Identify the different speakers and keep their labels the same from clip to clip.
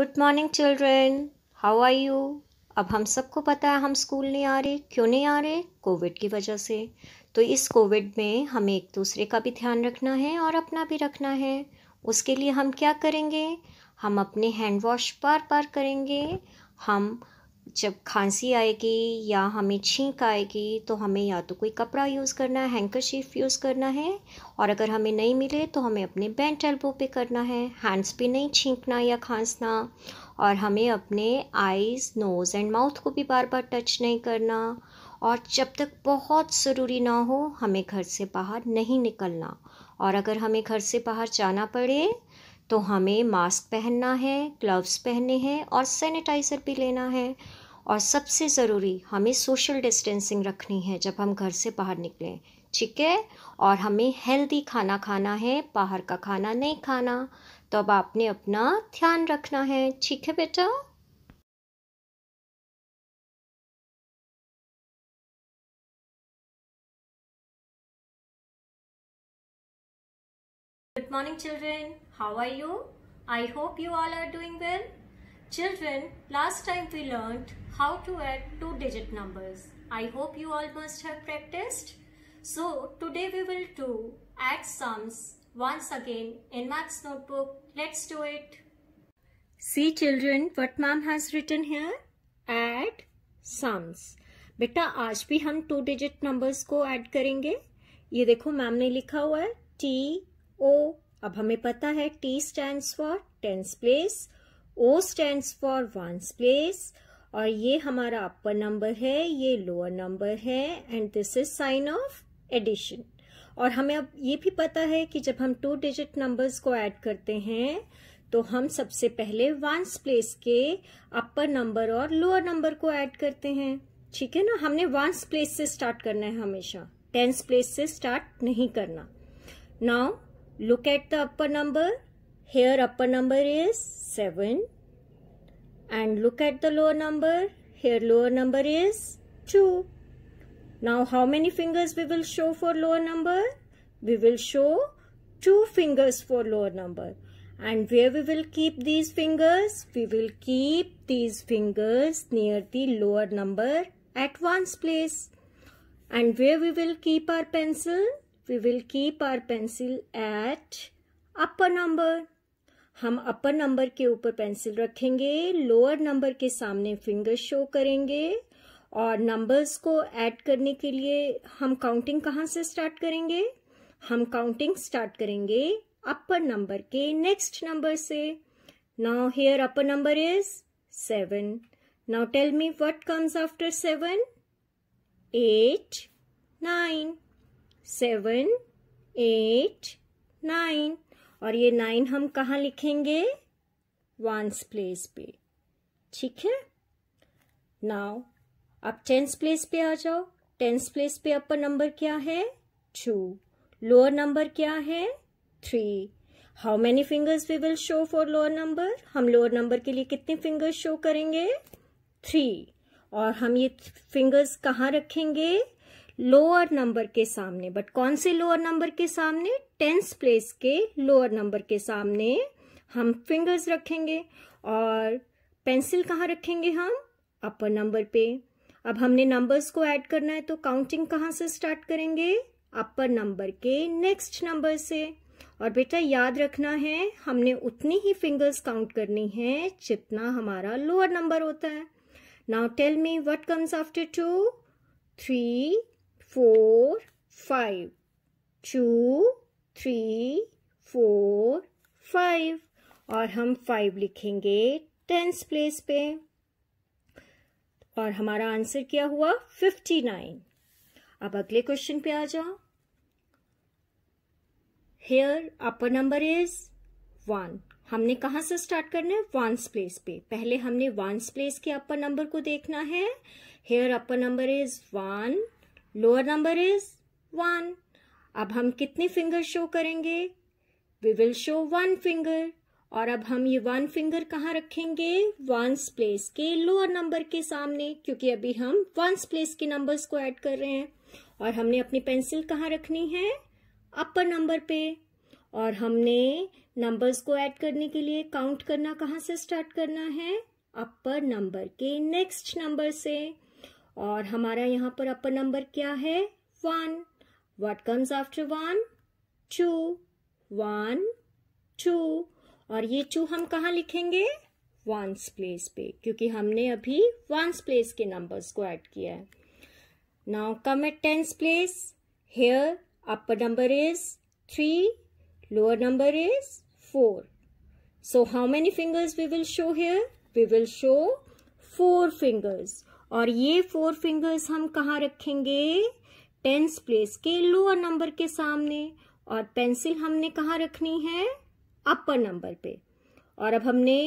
Speaker 1: Good morning children how are you अब हम सबको पता है हम स्कूल नहीं आ रहे क्यों नहीं आ रहे कोविड की वजह से तो इस कोविड में हमें एक दूसरे का भी ध्यान रखना है और अपना भी रखना है उसके लिए हम क्या करेंगे हम अपने हैंड वॉश बार बार करेंगे हम जब खांसी आएगी या हमें छींक आएगी तो हमें या तो कोई कपड़ा यूज़ करना है हैंकरशीफ यूज़ करना है और अगर हमें नहीं मिले तो हमें अपने बेंट एल्बो पे करना है हैंड्स पे नहीं छींकना या खांसना और हमें अपने आईज़ नोज़ एंड माउथ को भी बार बार टच नहीं करना और जब तक बहुत ज़रूरी ना हो हमें घर से बाहर नहीं निकलना और अगर हमें घर से बाहर जाना पड़े तो हमें मास्क पहनना है ग्लव्स पहनने हैं और सैनिटाइज़र भी लेना है और सबसे ज़रूरी हमें सोशल डिस्टेंसिंग रखनी है जब हम घर से बाहर निकलें ठीक है और हमें हेल्दी खाना खाना है बाहर का खाना नहीं खाना तो अब आपने अपना ध्यान रखना है ठीक है बेटा Good morning children. How are you? I hope you all are doing well. Children, last time we learned how to add two digit numbers. I hope you all must have practiced. So today we will do add sums once again in maths notebook. Let's do it. See children what ma'am has written here. Add sums. बेटा आज भी हम two digit numbers को add करेंगे ये देखो ma'am ने लिखा हुआ है टी ओ अब हमें पता है T stands for tens place O stands for ones place और ये हमारा अपर नंबर है ये लोअर नंबर है and this is sign of addition और हमें अब ये भी पता है कि जब हम टू डिजिट नंबर्स को ऐड करते हैं तो हम सबसे पहले वंस प्लेस के अपर नंबर और लोअर नंबर को ऐड करते हैं ठीक है ना हमने वंस प्लेस से स्टार्ट करना है हमेशा टेंस प्लेस से स्टार्ट नहीं करना now Look at the upper number. Here upper number is 7. And look at the lower number. Here lower number is 2. Now how many fingers we will show for lower number? We will show 2 fingers for lower number. And where we will keep these fingers? We will keep these fingers near the lower number at once place. And where we will keep our pencil? we will keep our pencil at upper number हम अपर number के ऊपर pencil रखेंगे lower number के सामने finger show करेंगे और numbers को add करने के लिए हम काउंटिंग कहाँ से स्टार्ट करेंगे हम काउंटिंग स्टार्ट करेंगे अपर नंबर के नेक्स्ट नंबर से now here upper number is seven now tell me what comes after seven eight nine seven eight nine और ये नाइन हम कहाँ लिखेंगे वंस प्लेस पे ठीक है नाउ अब टेंस प्लेस पे आ जाओ टेंस प्लेस पे अपर नंबर क्या है टू लोअर नंबर क्या है three how many fingers we will show for lower number हम लोअर नंबर के लिए कितने फिंगर्स शो करेंगे थ्री और हम ये फिंगर्स कहाँ रखेंगे लोअर नंबर के सामने बट कौन से लोअर नंबर के सामने टेंस प्लेस के लोअर नंबर के सामने हम फिंगर्स रखेंगे और पेंसिल कहाँ रखेंगे हम अपर नंबर पे अब हमने नंबर्स को ऐड करना है तो काउंटिंग कहाँ से स्टार्ट करेंगे अपर नंबर के नेक्स्ट नंबर से और बेटा याद रखना है हमने उतनी ही फिंगर्स काउंट करनी है जितना हमारा लोअर नंबर होता है now tell me what comes after two three four, five. Two, three, four, five और हम फाइव लिखेंगे टेंस प्लेस पे और हमारा आंसर क्या हुआ फिफ्टी नाइन अब अगले क्वेश्चन पे आ जाओ here upper number is one हमने कहा से स्टार्ट करना है वंस प्लेस पे पहले हमने वंस प्लेस के अपर नंबर को देखना है here upper number is one lower number is one अब हम कितने फिंगर शो करेंगे we will show one finger और अब हम ये वन फिंगर कहाँ रखेंगे वंस प्लेस के लोअर नंबर के सामने क्योंकि अभी हम वंस प्लेस के नंबर्स को ऐड कर रहे हैं और हमने अपनी पेंसिल कहाँ रखनी है अपर नंबर पे और हमने नंबर्स को ऐड करने के लिए काउंट करना कहाँ से स्टार्ट करना है अपर नंबर के नेक्स्ट नंबर से और हमारा यहाँ पर अपर नंबर क्या है one what comes after one two one two और ये टू हम कहाँ लिखेंगे वंस प्लेस पे क्योंकि हमने अभी वंस प्लेस के नंबर्स को ऐड किया है now come at tens place here upper number is three lower number is four so how many fingers we will show here we will show four fingers और ये four fingers हम कहाँ रखेंगे tens place के lower number के सामने और pencil हमने कहाँ रखनी है अपर नंबर पे और अब हमने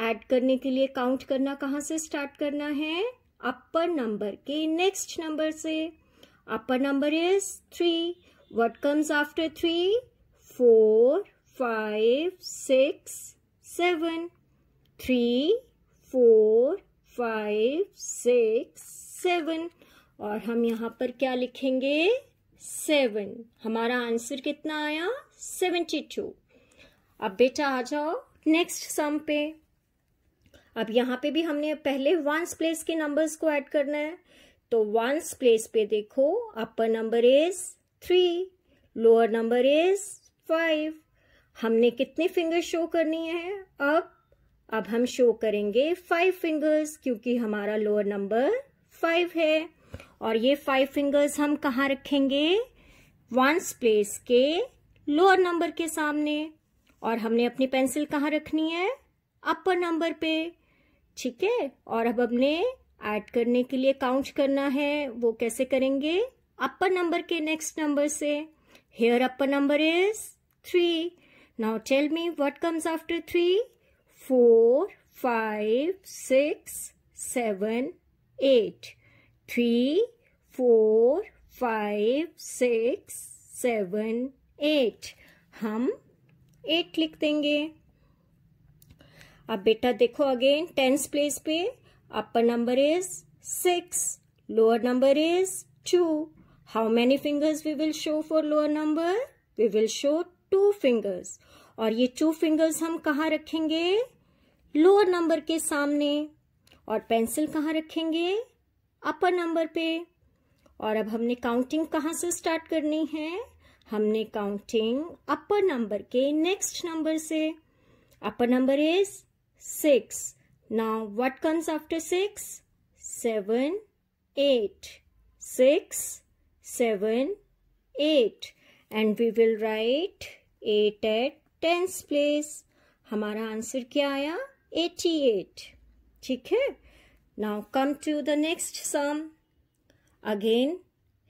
Speaker 1: ऐड करने के लिए काउंट करना कहाँ से स्टार्ट करना है अपर नंबर के नेक्स्ट नंबर से upper number is three what comes after three four five six seven three four five six seven और हम यहाँ पर क्या लिखेंगे सेवन हमारा आंसर कितना आया सेवेंटी टू अब बेटा आ जाओ नेक्स्ट सम पे अब यहाँ पे भी हमने पहले वंस प्लेस के नंबर्स को ऐड करना है तो वंस प्लेस पे देखो upper number is three lower number is five हमने कितने फिंगर शो करनी है अब अब हम शो करेंगे फाइव फिंगर्स क्योंकि हमारा लोअर नंबर फाइव है और ये फाइव फिंगर्स हम कहाँ रखेंगे वंस प्लेस के लोअर नंबर के सामने और हमने अपनी पेंसिल कहाँ रखनी है अपर नंबर पे ठीक है और अब हमने ऐड करने के लिए काउंट करना है वो कैसे करेंगे अपर नंबर के नेक्स्ट नंबर से here upper number is three now tell me what comes after three four, five, six, seven, eight. Three, four, five six seven eight हम एट लिख देंगे अब बेटा देखो अगेन टेंस प्लेस पे upper number is six lower number is two how many fingers we will show for lower number we will show two fingers और ये two fingers हम कहाँ रखेंगे लोअर नंबर के सामने और पेंसिल कहाँ रखेंगे अपर नंबर पे और अब हमने काउंटिंग कहाँ से स्टार्ट करनी है हमने काउंटिंग अपर नंबर के नेक्स्ट नंबर से upper number is six now what comes after six seven eight six seven eight and we will write eight eight tens place हमारा आंसर क्या आया एटी एट ठीक है now come to the next sum again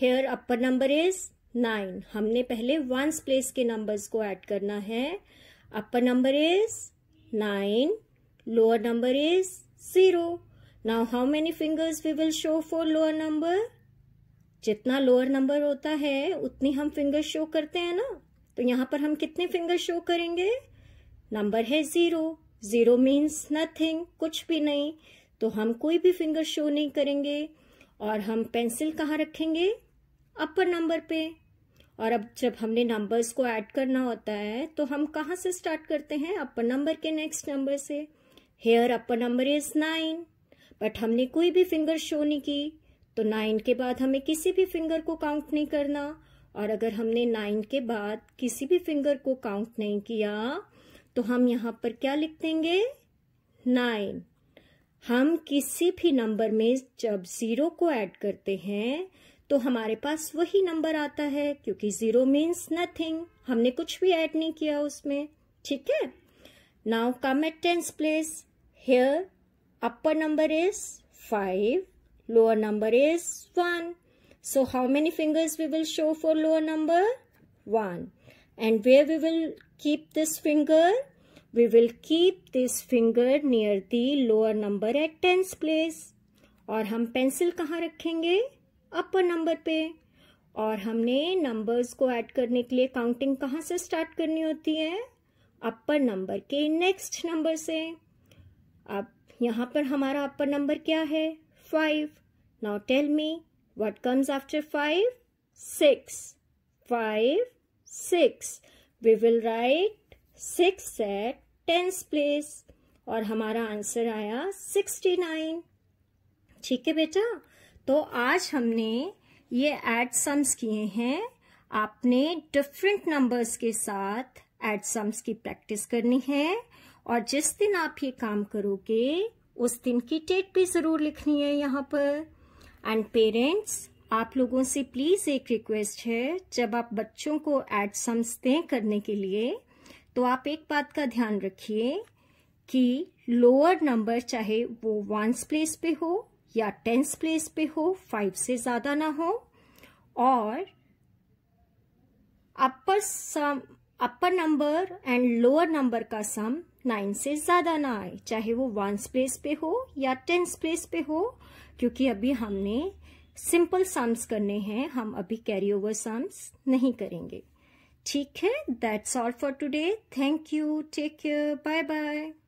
Speaker 1: here upper number is nine हमने पहले ones place के numbers को add करना है upper number is nine lower number is zero now how many fingers we will show for lower number जितना lower number होता है उतनी हम फिंगर शो करते हैं ना तो यहाँ पर हम कितने फिंगर शो करेंगे नंबर है जीरो जीरो मीन्स नथिंग कुछ भी नहीं तो हम कोई भी फिंगर शो नहीं करेंगे और हम पेंसिल कहाँ रखेंगे अपर नंबर पे और अब जब हमने नंबर्स को ऐड करना होता है तो हम कहाँ से स्टार्ट करते हैं अपर नंबर के नेक्स्ट नंबर से here upper number is nine but हमने कोई भी फिंगर शो नहीं की तो नाइन के बाद हमें किसी भी फिंगर को काउंट नहीं करना और अगर हमने नाइन के बाद किसी भी फिंगर को काउंट नहीं किया तो हम यहाँ पर क्या लिख देंगे नाइन हम किसी भी नंबर में जब ज़ीरो को ऐड करते हैं तो हमारे पास वही नंबर आता है क्योंकि ज़ीरो मीन्स नथिंग हमने कुछ भी ऐड नहीं किया उसमें ठीक है now come at tens place here upper number is five lower number is one So how many fingers we will show for lower number? one And where we will keep this finger? We will keep this finger near the lower number at tens place. और हम pencil कहाँ रखेंगे अपर number पे और हमने numbers को add करने के लिए काउंटिंग कहाँ से स्टार्ट करनी होती है अपर नंबर के नेक्स्ट नंबर से अब यहाँ पर हमारा अपर नंबर क्या है five now tell me What comes after five? Six. Five, six. We will write six at tens place और हमारा आंसर आया सिक्सटी नाइन ठीक है बेटा तो आज हमने ये एड सम्स किए हैं आपने डिफरेंट नंबर्स के साथ एड सम्स की प्रैक्टिस करनी है और जिस दिन आप ये काम करोगे उस दिन की डेट भी ज़रूर लिखनी है यहाँ पर एंड पेरेंट्स आप लोगों से प्लीज़ एक रिक्वेस्ट है जब आप बच्चों को एड सम्स दें करने के लिए तो आप एक बात का ध्यान रखिए कि लोअर नंबर चाहे वो वंस प्लेस पे हो या टेंस प्लेस पे हो फाइव से ज़्यादा ना हो और upper sum upper number and lower number का सम नाइन से ज़्यादा ना आए चाहे वो वंस प्लेस पे हो या टेंस प्लेस पे हो क्योंकि अभी हमने सिंपल सम्स करने हैं हम अभी कैरी ओवर सम्स नहीं करेंगे ठीक है that's all for today thank you take care bye bye